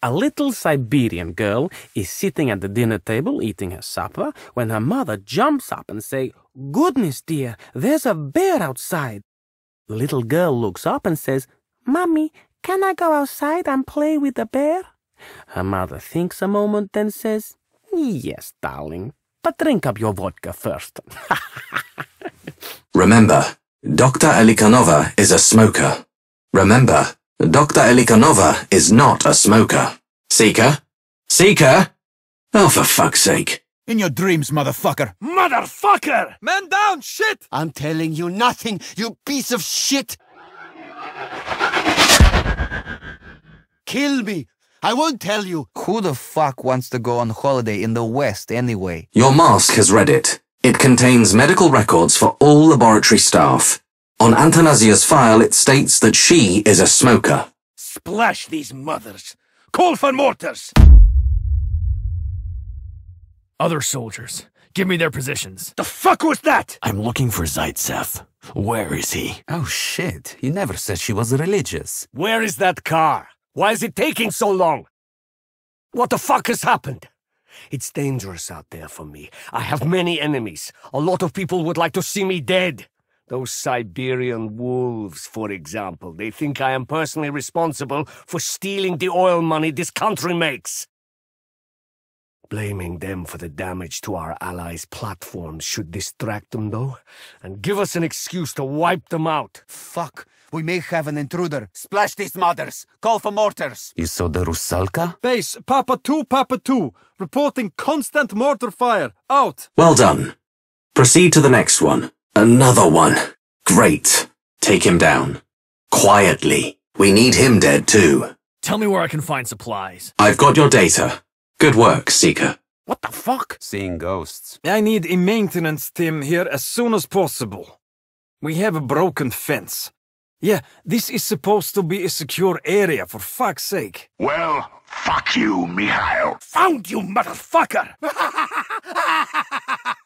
A little Siberian girl is sitting at the dinner table eating her supper when her mother jumps up and says, Goodness, dear, there's a bear outside. The little girl looks up and says, Mommy, can I go outside and play with the bear? Her mother thinks a moment, then says, Yes, darling, but drink up your vodka first. Remember, Dr. Elikanova is a smoker. Remember, Dr. Elikonova is not a smoker. Seeker? Seeker? Oh, for fuck's sake. In your dreams, motherfucker. Motherfucker! Man down, shit! I'm telling you nothing, you piece of shit! Kill me! I won't tell you! Who the fuck wants to go on holiday in the West anyway? Your mask has read it. It contains medical records for all laboratory staff. On Athanasia's file, it states that she is a smoker. Splash these mothers! Call for mortars! Other soldiers, give me their positions. The fuck was that? I'm looking for Zaitsev. Where is he? Oh shit, you never said she was religious. Where is that car? Why is it taking so long? What the fuck has happened? It's dangerous out there for me. I have many enemies. A lot of people would like to see me dead. Those Siberian wolves, for example, they think I am personally responsible for stealing the oil money this country makes. Blaming them for the damage to our allies' platforms should distract them, though, and give us an excuse to wipe them out. Fuck. We may have an intruder. Splash these mothers. Call for mortars. You saw the Rusalka? Base, Papa 2, Papa 2. Reporting constant mortar fire. Out. Well done. Proceed to the next one. Another one. Great. Take him down. Quietly. We need him dead too. Tell me where I can find supplies. I've got your data. Good work, Seeker. What the fuck? Seeing ghosts. I need a maintenance team here as soon as possible. We have a broken fence. Yeah, this is supposed to be a secure area, for fuck's sake. Well, fuck you, Mihail. Found you, motherfucker!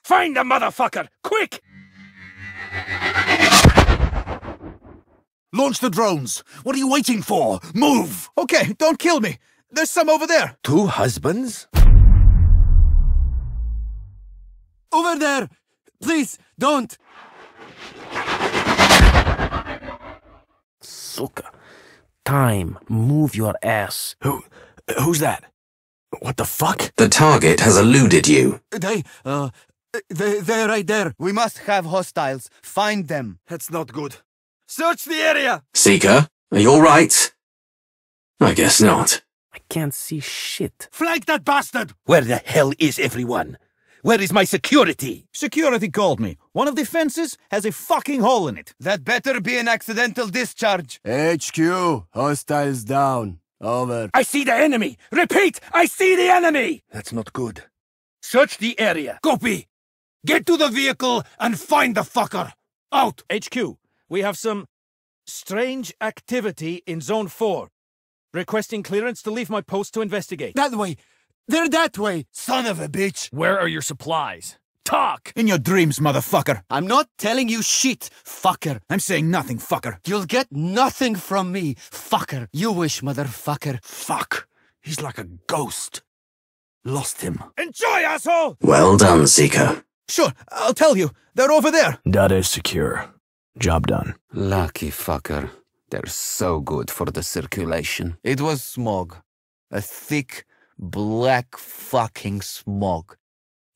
Find the motherfucker, quick! Launch the drones! What are you waiting for? Move! Okay, don't kill me! There's some over there! Two husbands? Over there! Please, don't! Suka. Time. Move your ass. Who... who's that? What the fuck? The target has eluded you. They, uh, they, they're right there. We must have hostiles. Find them. That's not good. Search the area! Seeker, are you alright? I guess not. I can't see shit. Flank that bastard! Where the hell is everyone? Where is my security? Security called me. One of the fences has a fucking hole in it. That better be an accidental discharge. HQ, hostiles down. Over. I see the enemy! Repeat! I see the enemy! That's not good. Search the area. Copy! Get to the vehicle and find the fucker! Out! HQ, we have some strange activity in Zone 4. Requesting clearance to leave my post to investigate. That way! They're that way! Son of a bitch! Where are your supplies? Talk! In your dreams, motherfucker! I'm not telling you shit, fucker! I'm saying nothing, fucker! You'll get nothing from me, fucker! You wish, motherfucker! Fuck! He's like a ghost. Lost him. Enjoy, asshole! Well done, Seeker. Sure, I'll tell you. They're over there. Data is secure. Job done. Lucky fucker. They're so good for the circulation. It was smog. A thick, black fucking smog.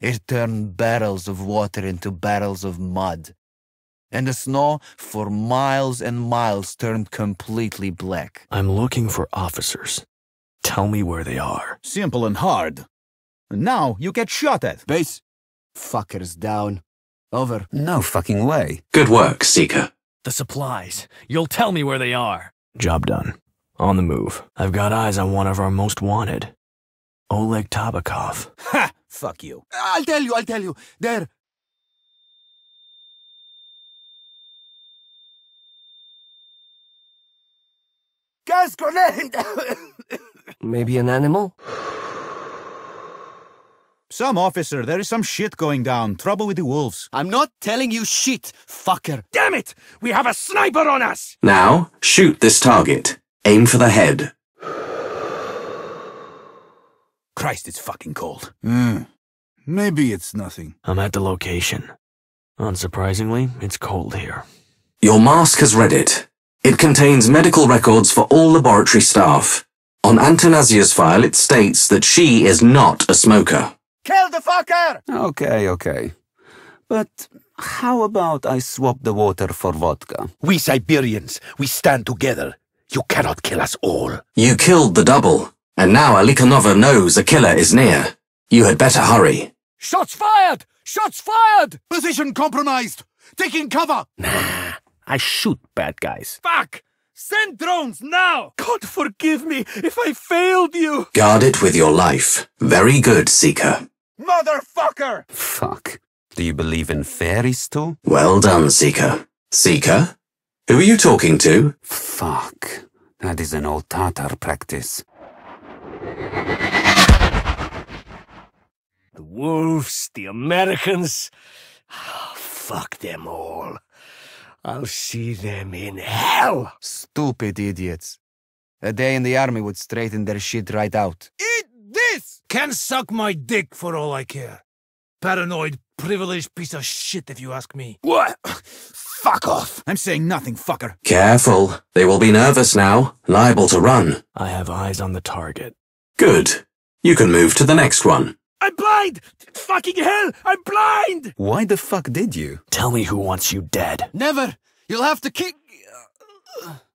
It turned barrels of water into barrels of mud. And the snow for miles and miles turned completely black. I'm looking for officers. Tell me where they are. Simple and hard. Now you get shot at. Base, Fuckers down. Over. No fucking way. Good work, Seeker. The supplies. You'll tell me where they are. Job done. On the move. I've got eyes on one of our most wanted. Oleg Tabakov. Ha! Fuck you. I'll tell you, I'll tell you. There. Gas grenade! Maybe an animal? Some officer, there is some shit going down. Trouble with the wolves. I'm not telling you shit, fucker. Damn it! We have a sniper on us! Now, shoot this target. Aim for the head. Christ, it's fucking cold. Mm. Maybe it's nothing. I'm at the location. Unsurprisingly, it's cold here. Your mask has read it. It contains medical records for all laboratory staff. On Antanasia's file, it states that she is not a smoker. Kill the fucker! Okay, okay. But how about I swap the water for vodka? We Siberians, we stand together. You cannot kill us all. You killed the double, and now Alikanova knows a killer is near. You had better hurry. Shots fired! Shots fired! Position compromised! Taking cover! Nah, I shoot bad guys. Fuck! Send drones now! God forgive me if I failed you! Guard it with your life. Very good, Seeker. Motherfucker! Fuck. Do you believe in fairies too? Well done, Seeker. Seeker? Who are you talking to? Fuck. That is an old Tatar practice. The wolves, the Americans. Oh, fuck them all. I'll see them in hell. Stupid idiots. A day in the army would straighten their shit right out. Can suck my dick for all I care. Paranoid, privileged piece of shit if you ask me. What? Fuck off! I'm saying nothing, fucker. Careful. They will be nervous now, liable to run. I have eyes on the target. Good. You can move to the next one. I'm blind! Fucking hell, I'm blind! Why the fuck did you? Tell me who wants you dead. Never! You'll have to kick...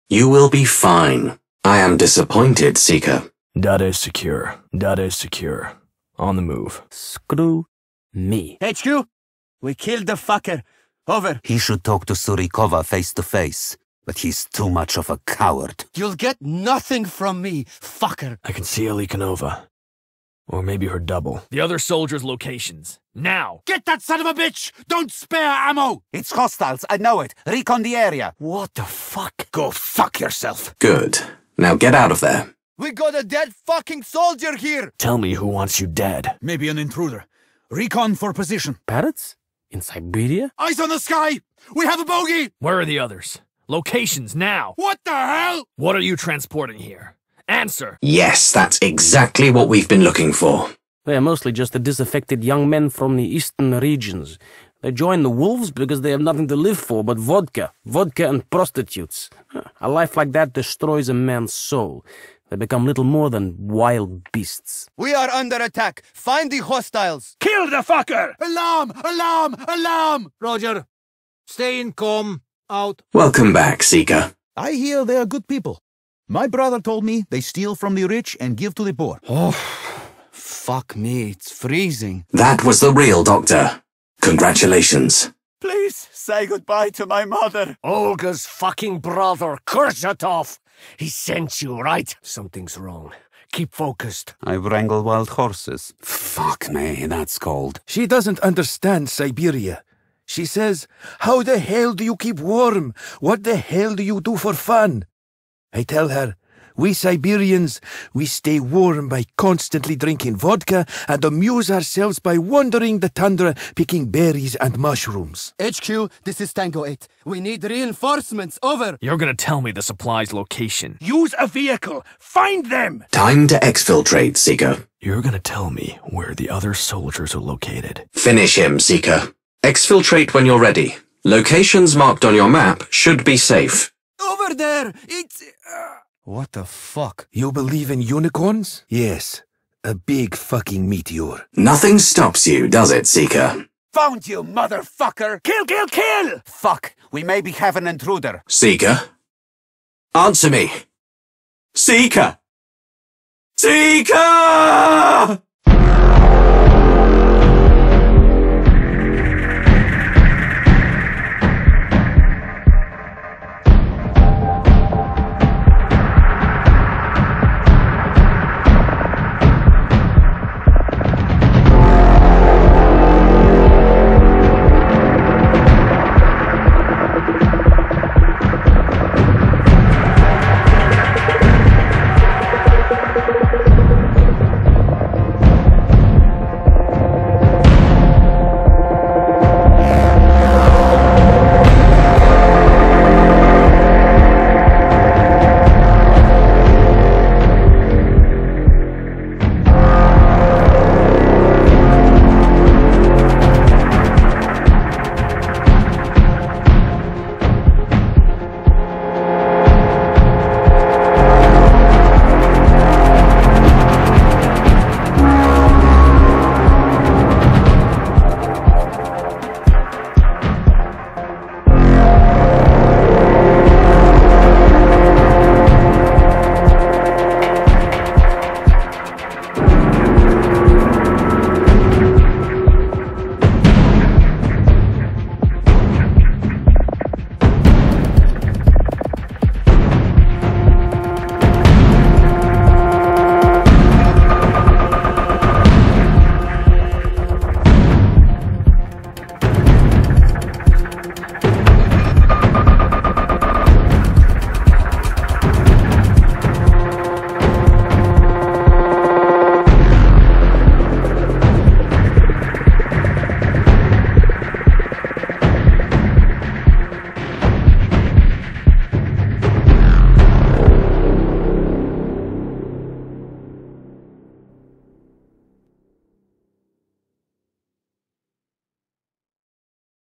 You will be fine. I am disappointed, Seeker. Data is secure. Data is secure. On the move. Screw me. HQ, we killed the fucker. Over. He should talk to Surikova face to face, but he's too much of a coward. You'll get nothing from me, fucker. I can see Elikanova. Or maybe her double. The other soldiers' locations. Now! Get that son of a bitch! Don't spare ammo! It's hostiles, I know it. Recon the area. What the fuck? Go fuck yourself. Good. Now get out of there. We got a dead fucking soldier here! Tell me who wants you dead. Maybe an intruder. Recon for position. Parrots? In Siberia? Eyes on the sky! We have a bogey! Where are the others? Locations now! What the hell? What are you transporting here? Answer! Yes, that's exactly what we've been looking for. They are mostly just the disaffected young men from the eastern regions. They join the wolves because they have nothing to live for but vodka, vodka and prostitutes. A life like that destroys a man's soul. They become little more than wild beasts. We are under attack. Find the hostiles. Kill the fucker! Alarm! Alarm! Alarm! Roger, stay in calm. Out. Welcome back, Seeker. I hear they are good people. My brother told me they steal from the rich and give to the poor. Oh, fuck me. It's freezing. That was the real doctor. Congratulations. Please say goodbye to my mother. Olga's fucking brother, Kurzhatov. He sent you, right? Something's wrong. Keep focused. I wrangle wild horses. Fuck me, that's cold. She doesn't understand Siberia. She says, How the hell do you keep warm? What the hell do you do for fun? I tell her, we Siberians, we stay warm by constantly drinking vodka and amuse ourselves by wandering the tundra picking berries and mushrooms. HQ, this is Tango 8. We need reinforcements, over. You're gonna tell me the supply's location. Use a vehicle. Find them! Time to exfiltrate, Seeker. You're gonna tell me where the other soldiers are located. Finish him, Seeker. Exfiltrate when you're ready. Locations marked on your map should be safe. Over there! It's... Uh... What the fuck? You believe in unicorns? Yes. A big fucking meteor. Nothing stops you, does it, Seeker? Found you, motherfucker! Kill, kill, kill! Fuck, we may be having an intruder. Seeker? Answer me! Seeker! Seeker!